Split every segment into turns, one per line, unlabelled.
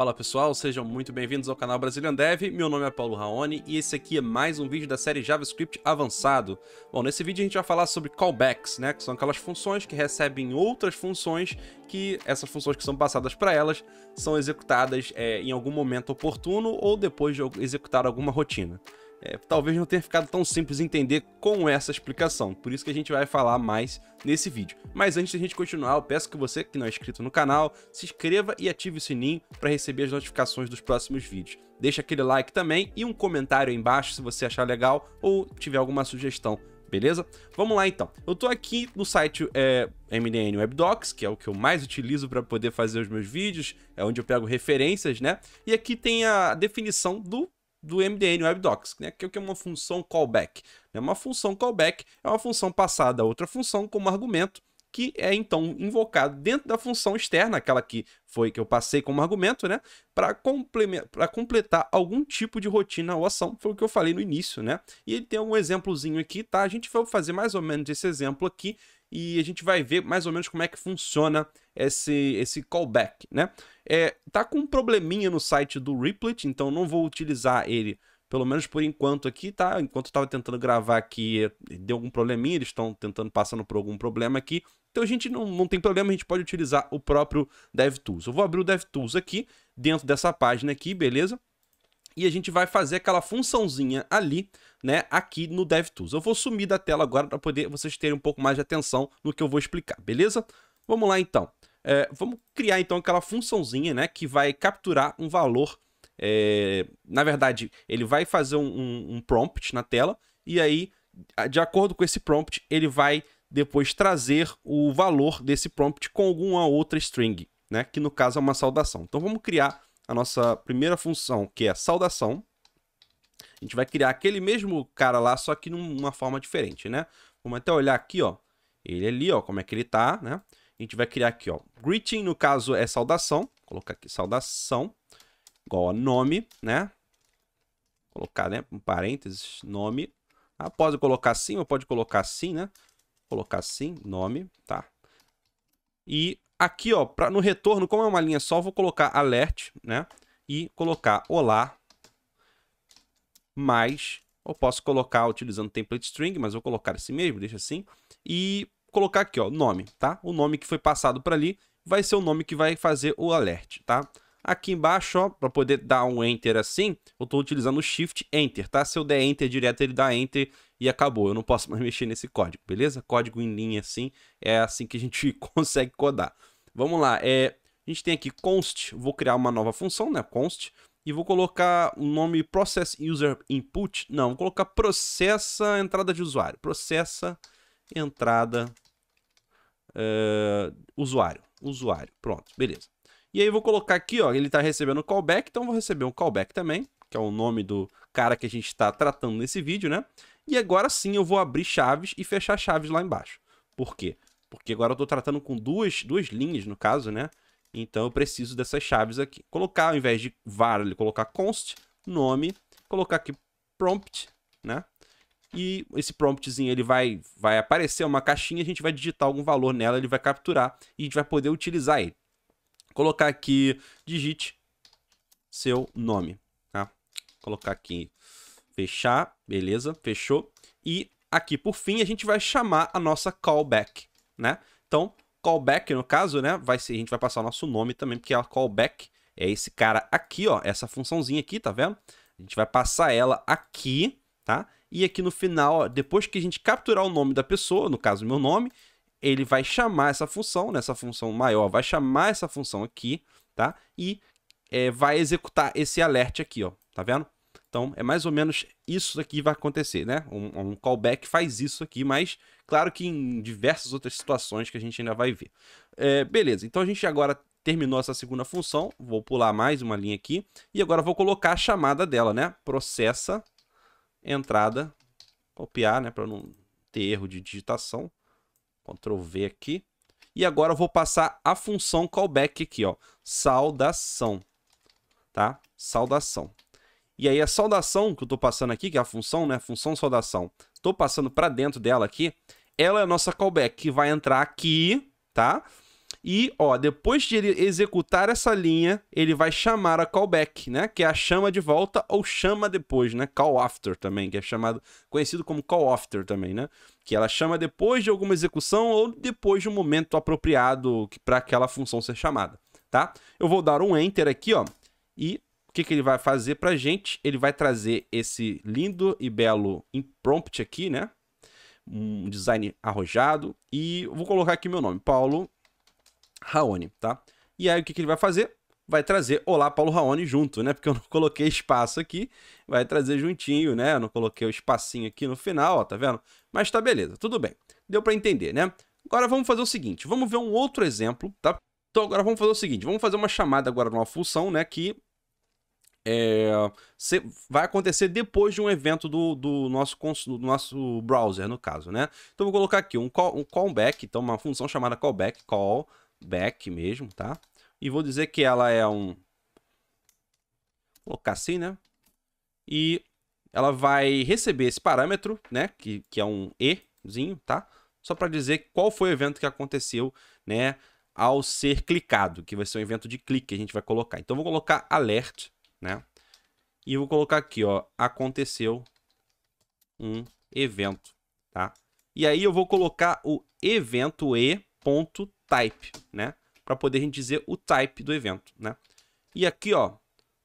Fala pessoal, sejam muito bem-vindos ao canal Brazilian Dev, meu nome é Paulo Raoni e esse aqui é mais um vídeo da série JavaScript Avançado. Bom, nesse vídeo a gente vai falar sobre callbacks, né, que são aquelas funções que recebem outras funções que essas funções que são passadas para elas são executadas é, em algum momento oportuno ou depois de executar alguma rotina é, talvez não tenha ficado tão simples entender com essa explicação. Por isso que a gente vai falar mais nesse vídeo. Mas antes da gente continuar, eu peço que você que não é inscrito no canal, se inscreva e ative o sininho para receber as notificações dos próximos vídeos. Deixa aquele like também e um comentário aí embaixo se você achar legal ou tiver alguma sugestão beleza? Vamos lá então. Eu tô aqui no site é, MDN WebDocs, que é o que eu mais utilizo para poder fazer os meus vídeos, é onde eu pego referências, né? E aqui tem a definição do do MDN WebDocs, né? É que é uma função callback. Né? Uma função callback é uma função passada a outra função como argumento, que é então invocado dentro da função externa, aquela que foi que eu passei como argumento, né? Para completar algum tipo de rotina ou ação, foi o que eu falei no início, né? E ele tem um exemplozinho aqui, tá? A gente vai fazer mais ou menos esse exemplo aqui e a gente vai ver mais ou menos como é que funciona esse, esse callback, né? É, tá com um probleminha no site do Replit, então não vou utilizar ele, pelo menos por enquanto aqui, tá? Enquanto eu tava tentando gravar aqui, eh, deu algum probleminha, eles estão tentando, passando por algum problema aqui, então a gente não, não tem problema, a gente pode utilizar o próprio DevTools. Eu vou abrir o DevTools aqui, dentro dessa página aqui, beleza? e a gente vai fazer aquela funçãozinha ali, né, aqui no DevTools. Eu vou sumir da tela agora para poder vocês terem um pouco mais de atenção no que eu vou explicar, beleza? Vamos lá então. É, vamos criar então aquela funçãozinha, né, que vai capturar um valor. É... na verdade, ele vai fazer um, um, um prompt na tela e aí, de acordo com esse prompt, ele vai depois trazer o valor desse prompt com alguma outra string, né, que no caso é uma saudação. Então vamos criar a nossa primeira função, que é saudação. A gente vai criar aquele mesmo cara lá, só que numa forma diferente, né? Vamos até olhar aqui, ó. Ele ali, ó, como é que ele tá, né? A gente vai criar aqui, ó. Greeting, no caso, é saudação. Vou colocar aqui saudação, igual a nome, né? Vou colocar, né, um parênteses, nome. Ah, pode colocar assim, ou pode colocar assim, né? Vou colocar assim, nome, tá? E aqui, ó, pra, no retorno, como é uma linha só, vou colocar alert, né? E colocar olá, mais, eu posso colocar utilizando template string, mas vou colocar esse assim mesmo, deixa assim. E colocar aqui, ó, nome, tá? O nome que foi passado para ali vai ser o nome que vai fazer o alert, tá? Aqui embaixo, ó, para poder dar um Enter assim, eu estou utilizando o Shift Enter, tá? Se eu der Enter direto, ele dá Enter e acabou. Eu não posso mais mexer nesse código, beleza? Código em linha assim, é assim que a gente consegue codar. Vamos lá, é, a gente tem aqui const, vou criar uma nova função, né, const, e vou colocar o nome process user input, não, vou colocar processa entrada de usuário, processa entrada uh, usuário, usuário, pronto, beleza. E aí eu vou colocar aqui, ó, ele está recebendo callback, então vou receber um callback também, que é o nome do cara que a gente está tratando nesse vídeo, né? E agora sim eu vou abrir chaves e fechar chaves lá embaixo. Por quê? Porque agora eu estou tratando com duas, duas linhas, no caso, né? Então eu preciso dessas chaves aqui. Colocar, ao invés de var, ele colocar const, nome, colocar aqui prompt, né? E esse promptzinho ele vai, vai aparecer uma caixinha, a gente vai digitar algum valor nela, ele vai capturar e a gente vai poder utilizar ele colocar aqui, digite seu nome, tá? Colocar aqui, fechar, beleza, fechou. E aqui, por fim, a gente vai chamar a nossa callback, né? Então, callback, no caso, né, vai ser, a gente vai passar o nosso nome também, porque a callback é esse cara aqui, ó, essa funçãozinha aqui, tá vendo? A gente vai passar ela aqui, tá? E aqui no final, ó, depois que a gente capturar o nome da pessoa, no caso, meu nome, ele vai chamar essa função, nessa né, função maior vai chamar essa função aqui, tá? E é, vai executar esse alert aqui, ó, tá vendo? Então, é mais ou menos isso aqui vai acontecer, né? Um, um, callback faz isso aqui, mas claro que em diversas outras situações que a gente ainda vai ver. É, beleza, então a gente agora terminou essa segunda função, vou pular mais uma linha aqui, e agora vou colocar a chamada dela, né? Processa, entrada, copiar, né? Para não ter erro de digitação. Ctrl V aqui. E agora eu vou passar a função callback aqui, ó. Saudação. Tá? Saudação. E aí a saudação que eu tô passando aqui, que é a função, né? Função saudação. Tô passando para dentro dela aqui. Ela é a nossa callback, que vai entrar aqui, tá? E, ó, depois de ele executar essa linha, ele vai chamar a callback, né? Que é a chama de volta ou chama depois, né? Call after também, que é chamado, conhecido como call after também, né? Que ela chama depois de alguma execução ou depois de um momento apropriado para aquela função ser chamada, tá? Eu vou dar um enter aqui, ó, e o que, que ele vai fazer para gente? Ele vai trazer esse lindo e belo imprompt aqui, né? Um design arrojado. E vou colocar aqui meu nome, Paulo Raoni, tá? E aí o que, que ele vai fazer? Vai trazer Olá Paulo Raoni junto, né? Porque eu não coloquei espaço aqui, vai trazer juntinho, né? Eu não coloquei o espacinho aqui no final, ó, tá vendo? Mas tá beleza, tudo bem. Deu para entender, né? Agora vamos fazer o seguinte, vamos ver um outro exemplo, tá? Então agora vamos fazer o seguinte, vamos fazer uma chamada agora numa função, né, que é, vai acontecer depois de um evento do, do, nosso, do nosso browser, no caso, né? Então vou colocar aqui um, call, um callback, então uma função chamada callback, call, back mesmo, tá? E vou dizer que ela é um... Vou colocar assim, né? E ela vai receber esse parâmetro, né? Que, que é um Ezinho, tá? Só para dizer qual foi o evento que aconteceu, né? Ao ser clicado, que vai ser um evento de clique que a gente vai colocar. Então, vou colocar alert, né? E vou colocar aqui, ó, aconteceu um evento, tá? E aí eu vou colocar o evento e ponto type, né? Para poder a gente dizer o type do evento, né? E aqui, ó,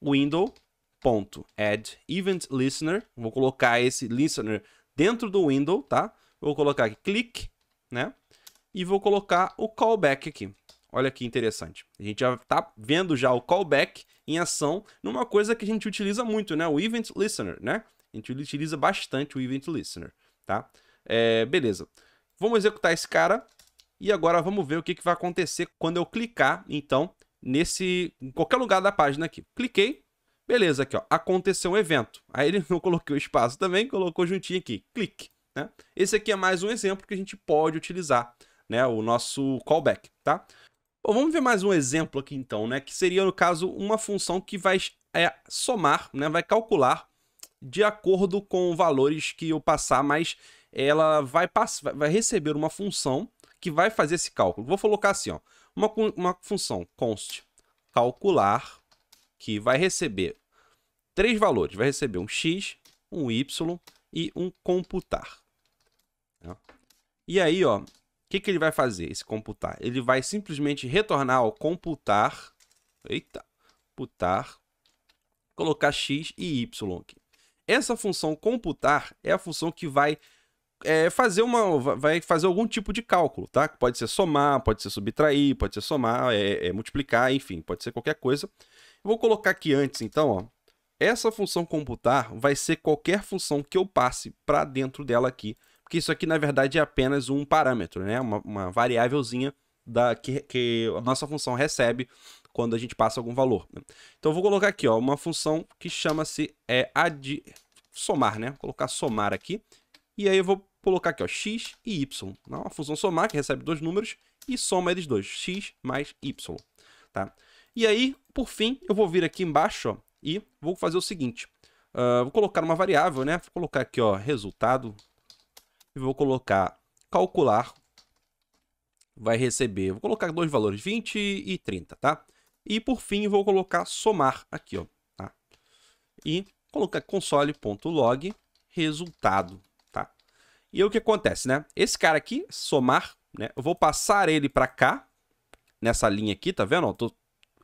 window ponto add event listener, vou colocar esse listener dentro do window, tá? Vou colocar aqui click, né? E vou colocar o callback aqui. Olha que interessante. A gente já tá vendo já o callback em ação numa coisa que a gente utiliza muito, né? O event listener, né? A gente utiliza bastante o event listener, tá? É, beleza. Vamos executar esse cara e agora vamos ver o que, que vai acontecer quando eu clicar, então, nesse em qualquer lugar da página aqui. Cliquei, beleza, aqui ó, aconteceu um evento. Aí ele não coloquei o espaço também, colocou juntinho aqui, clique. Né? Esse aqui é mais um exemplo que a gente pode utilizar, né, o nosso callback, tá? Bom, vamos ver mais um exemplo aqui então, né, que seria no caso uma função que vai é, somar, né, vai calcular de acordo com valores que eu passar, mas ela vai, passar, vai receber uma função que vai fazer esse cálculo. Vou colocar assim, ó, uma, uma função const calcular que vai receber três valores. Vai receber um x, um y e um computar. Tá? E aí, o que, que ele vai fazer, esse computar? Ele vai simplesmente retornar ao computar, eita, computar, colocar x e y aqui. Essa função computar é a função que vai é, fazer uma. Vai fazer algum tipo de cálculo, tá? Pode ser somar, pode ser subtrair, pode ser somar, é, é multiplicar, enfim, pode ser qualquer coisa. Vou colocar aqui antes, então, ó. Essa função computar vai ser qualquer função que eu passe para dentro dela aqui, porque isso aqui, na verdade, é apenas um parâmetro, né? Uma, uma variávelzinha da, que, que a nossa função recebe quando a gente passa algum valor. Né? Então, eu vou colocar aqui ó, uma função que chama-se é, ad... somar, né? Vou colocar somar aqui. E aí eu vou colocar aqui, ó, x e y. não a função somar que recebe dois números e soma eles dois, x mais y, tá? E aí, por fim, eu vou vir aqui embaixo, ó, e vou fazer o seguinte. Uh, vou colocar uma variável, né? Vou colocar aqui, ó, resultado. E vou colocar calcular. Vai receber, vou colocar dois valores, 20 e 30, tá? E por fim, vou colocar somar aqui, ó. Tá? E colocar console.log resultado. E o que acontece, né? Esse cara aqui, somar, né? Eu vou passar ele para cá, nessa linha aqui, tá vendo? Eu tô,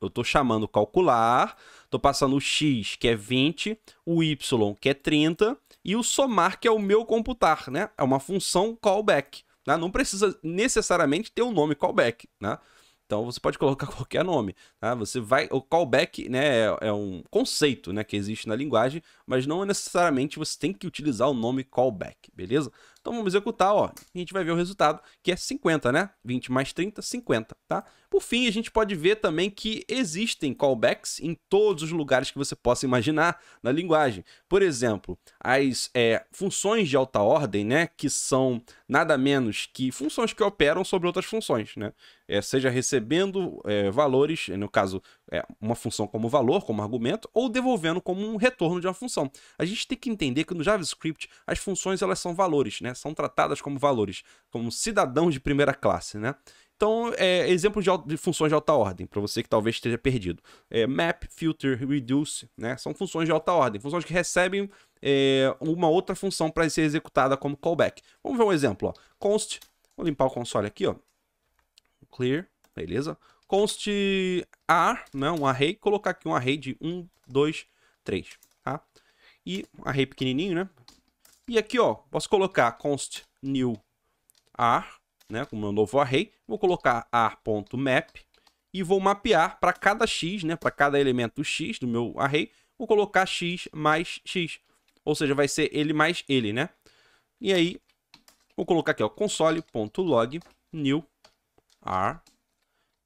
eu tô chamando calcular, tô passando o x, que é 20, o y, que é 30, e o somar, que é o meu computar, né? É uma função callback, né? Não precisa necessariamente ter o um nome callback, né? Então você pode colocar qualquer nome, tá? Você vai o callback, né, é, é um conceito, né, que existe na linguagem, mas não é necessariamente você tem que utilizar o nome callback, beleza? Então vamos executar, ó, e a gente vai ver o resultado, que é 50, né? 20 mais 30, 50, tá? Por fim, a gente pode ver também que existem callbacks em todos os lugares que você possa imaginar na linguagem. Por exemplo, as é, funções de alta ordem, né, que são nada menos que funções que operam sobre outras funções, né? É, seja recebendo é, valores, no caso, é, uma função como valor, como argumento, ou devolvendo como um retorno de uma função. A gente tem que entender que no JavaScript as funções elas são valores, né? são tratadas como valores, como cidadãos de primeira classe, né? Então, é, exemplo de, de, funções de alta ordem, para você que talvez esteja perdido. É, map, filter, reduce, né? São funções de alta ordem, funções que recebem é, uma outra função para ser executada como callback. Vamos ver um exemplo, ó. Const, vou limpar o console aqui, ó. Clear, beleza. Const ar, né? um array, colocar aqui um array de 1, 2, 3, tá? E um array pequenininho, né? E aqui, ó, posso colocar const new ar, né, com o meu novo array. Vou colocar ar.map e vou mapear para cada x, né, para cada elemento x do meu array, vou colocar x mais x. Ou seja, vai ser ele mais ele, né? E aí, vou colocar aqui, ó, console.log new ar,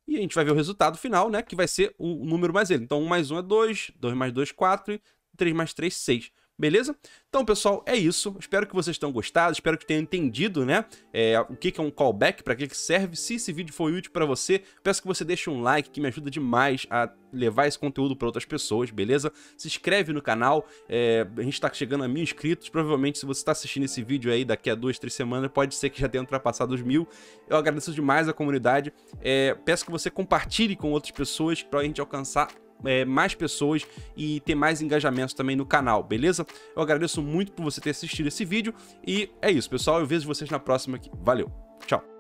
E a gente vai ver o resultado final, né? Que vai ser o número mais ele. Então, 1 mais 1 é 2, 2 mais 2, 4, 3 mais 3, 6. Beleza? Então, pessoal, é isso. Espero que vocês tenham gostado, espero que tenham entendido, né? É, o que, é um callback, para que, serve. Se esse vídeo foi útil para você, peço que você deixe um like, que me ajuda demais a levar esse conteúdo para outras pessoas, beleza? Se inscreve no canal, é, a gente está chegando a mil inscritos, provavelmente se você está assistindo esse vídeo aí daqui a duas, três semanas, pode ser que já tenha ultrapassado os mil. Eu agradeço demais a comunidade, é, peço que você compartilhe com outras pessoas para a gente alcançar é, mais pessoas e ter mais engajamento também no canal, beleza? Eu agradeço muito por você ter assistido esse vídeo e é isso, pessoal. Eu vejo vocês na próxima aqui. Valeu, tchau!